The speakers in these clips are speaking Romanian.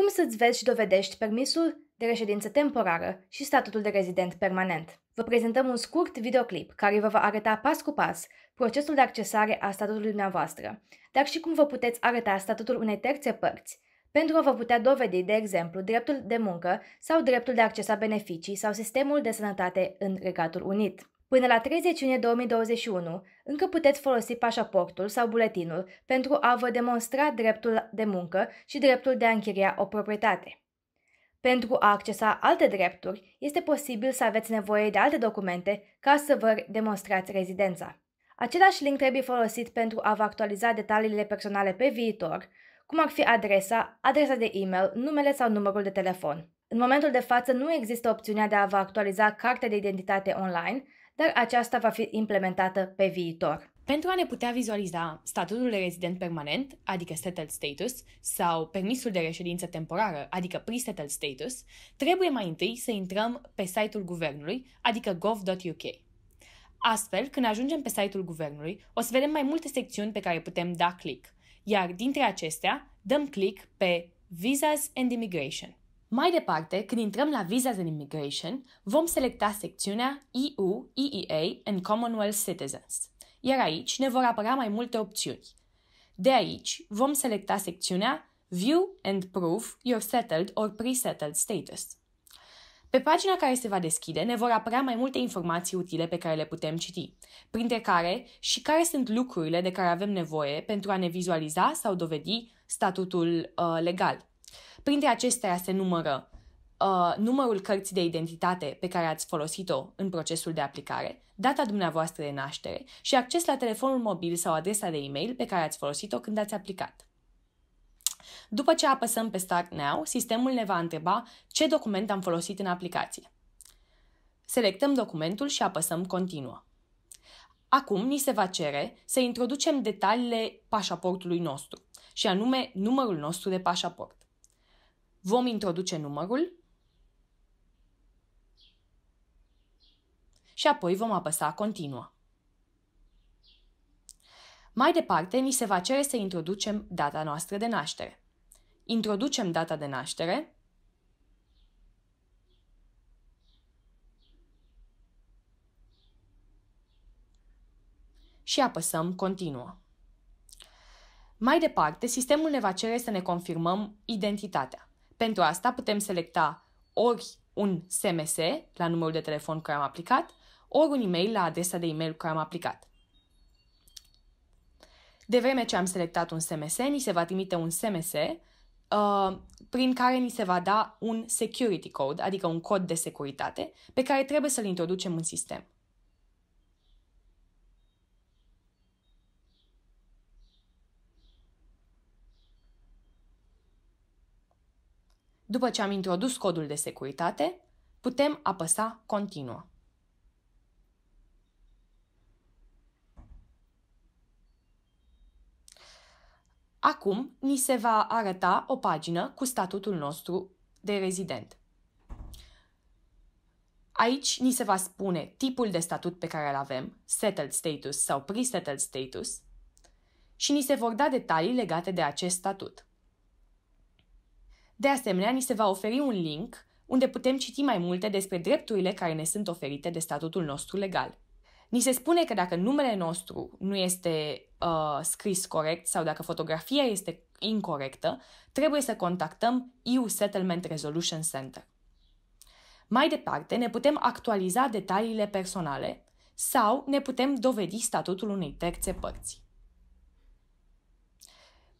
Cum să-ți vezi și dovedești permisul de reședință temporară și statutul de rezident permanent? Vă prezentăm un scurt videoclip care vă va arăta pas cu pas procesul de accesare a statutului dumneavoastră, dar și cum vă puteți arăta statutul unei terțe părți, pentru a vă putea dovedi, de exemplu, dreptul de muncă sau dreptul de a accesa beneficii sau sistemul de sănătate în Regatul Unit. Până la 30 iunie 2021, încă puteți folosi pașaportul sau buletinul pentru a vă demonstra dreptul de muncă și dreptul de a închiria o proprietate. Pentru a accesa alte drepturi, este posibil să aveți nevoie de alte documente ca să vă demonstrați rezidența. Același link trebuie folosit pentru a vă actualiza detaliile personale pe viitor, cum ar fi adresa, adresa de e-mail, numele sau numărul de telefon. În momentul de față nu există opțiunea de a vă actualiza cartea de identitate online, dar aceasta va fi implementată pe viitor. Pentru a ne putea vizualiza statutul de rezident permanent, adică settled status, sau permisul de reședință temporară, adică pre-settled status, trebuie mai întâi să intrăm pe site-ul guvernului, adică gov.uk. Astfel, când ajungem pe site-ul guvernului, o să vedem mai multe secțiuni pe care putem da click, iar dintre acestea dăm click pe Visas and Immigration. Mai departe, când intrăm la Visas and Immigration, vom selecta secțiunea EU-EEA and Commonwealth Citizens, iar aici ne vor apărea mai multe opțiuni. De aici vom selecta secțiunea View and Prove Your Settled or Pre-Settled Status. Pe pagina care se va deschide ne vor apărea mai multe informații utile pe care le putem citi, printre care și care sunt lucrurile de care avem nevoie pentru a ne vizualiza sau dovedi statutul uh, legal – Printre acestea se numără uh, numărul cărții de identitate pe care ați folosit-o în procesul de aplicare, data dumneavoastră de naștere și acces la telefonul mobil sau adresa de e-mail pe care ați folosit-o când ați aplicat. După ce apăsăm pe Start Now, sistemul ne va întreba ce document am folosit în aplicație. Selectăm documentul și apăsăm Continuă. Acum ni se va cere să introducem detaliile pașaportului nostru, și anume numărul nostru de pașaport. Vom introduce numărul și apoi vom apăsa Continuă. Mai departe, ni se va cere să introducem data noastră de naștere. Introducem data de naștere și apăsăm Continuă. Mai departe, sistemul ne va cere să ne confirmăm identitatea. Pentru asta putem selecta ori un SMS la numărul de telefon care am aplicat, ori un e-mail la adresa de e-mail care am aplicat. De vreme ce am selectat un SMS, ni se va trimite un SMS uh, prin care ni se va da un security code, adică un cod de securitate, pe care trebuie să-l introducem în sistem. După ce am introdus codul de securitate, putem apăsa Continuă. Acum ni se va arăta o pagină cu statutul nostru de rezident. Aici ni se va spune tipul de statut pe care îl avem, settled status sau pre-settled status, și ni se vor da detalii legate de acest statut. De asemenea, ni se va oferi un link unde putem citi mai multe despre drepturile care ne sunt oferite de statutul nostru legal. Ni se spune că dacă numele nostru nu este uh, scris corect sau dacă fotografia este incorrectă, trebuie să contactăm EU Settlement Resolution Center. Mai departe, ne putem actualiza detaliile personale sau ne putem dovedi statutul unei terțe părți.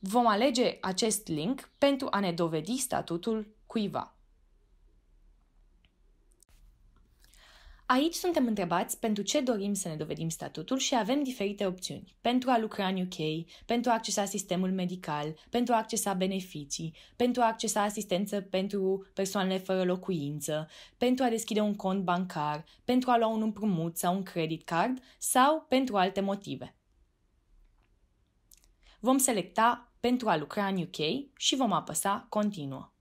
Vom alege acest link pentru a ne dovedi statutul cuiva. Aici suntem întrebați pentru ce dorim să ne dovedim statutul și avem diferite opțiuni. Pentru a lucra în UK, pentru a accesa sistemul medical, pentru a accesa beneficii, pentru a accesa asistență pentru persoanele fără locuință, pentru a deschide un cont bancar, pentru a lua un împrumut sau un credit card sau pentru alte motive. Vom selecta pentru a lucra în UK și vom apăsa Continuă.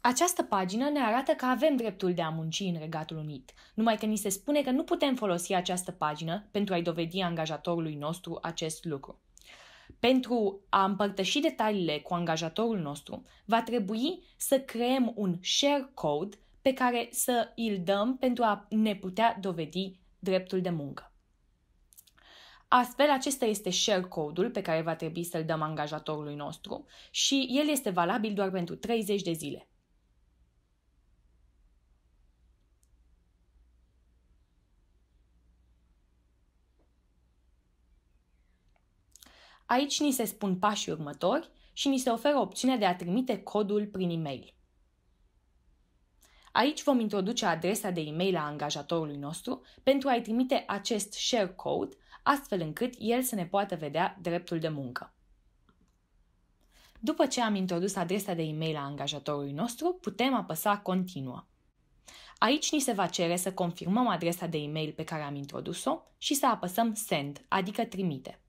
Această pagină ne arată că avem dreptul de a munci în Regatul Unit, numai că ni se spune că nu putem folosi această pagină pentru a-i dovedi angajatorului nostru acest lucru. Pentru a împărtăși detaliile cu angajatorul nostru, va trebui să creăm un share code pe care să îl dăm pentru a ne putea dovedi dreptul de muncă. Astfel, acesta este share code-ul pe care va trebui să-l dăm angajatorului nostru și el este valabil doar pentru 30 de zile. Aici ni se spun pașii următori și ni se oferă opțiunea de a trimite codul prin e-mail. Aici vom introduce adresa de e-mail a angajatorului nostru pentru a-i trimite acest share code, astfel încât el să ne poată vedea dreptul de muncă. După ce am introdus adresa de e-mail a angajatorului nostru, putem apăsa Continuă. Aici ni se va cere să confirmăm adresa de e-mail pe care am introdus-o și să apăsăm Send, adică Trimite.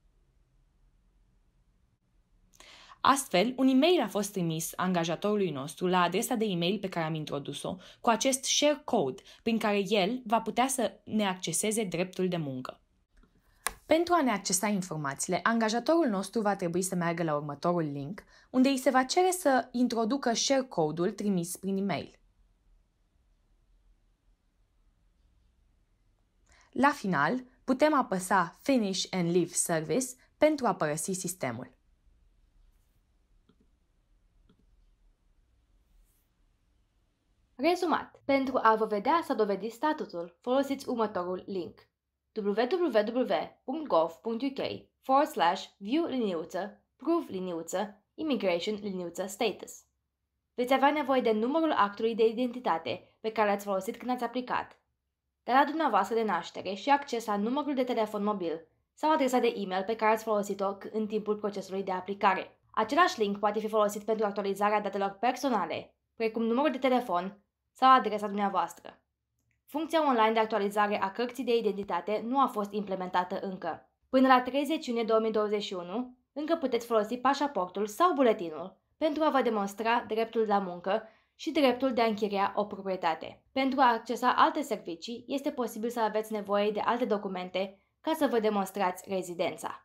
Astfel, un e-mail a fost trimis angajatorului nostru la adresa de e-mail pe care am introdus-o cu acest share code prin care el va putea să ne acceseze dreptul de muncă. Pentru a ne accesa informațiile, angajatorul nostru va trebui să meargă la următorul link, unde îi se va cere să introducă share code-ul trimis prin e-mail. La final, putem apăsa Finish and Leave Service pentru a părăsi sistemul. Rezumat, pentru a vă vedea sau dovedi statutul, folosiți următorul link www.gov.uk forward slash view liniuță, prove liniuță, immigration liniuță status. Veți avea nevoie de numărul actului de identitate pe care l-ați folosit când ați aplicat, data dumneavoastră de naștere și acces la numărul de telefon mobil sau adresa de e-mail pe care ați folosit-o în timpul procesului de aplicare. Același link poate fi folosit pentru actualizarea datelor personale, precum numărul de telefon, sau adresa dumneavoastră. Funcția online de actualizare a cărții de identitate nu a fost implementată încă. Până la 30 iunie 2021, încă puteți folosi pașaportul sau buletinul pentru a vă demonstra dreptul la muncă și dreptul de a închiria o proprietate. Pentru a accesa alte servicii, este posibil să aveți nevoie de alte documente ca să vă demonstrați rezidența.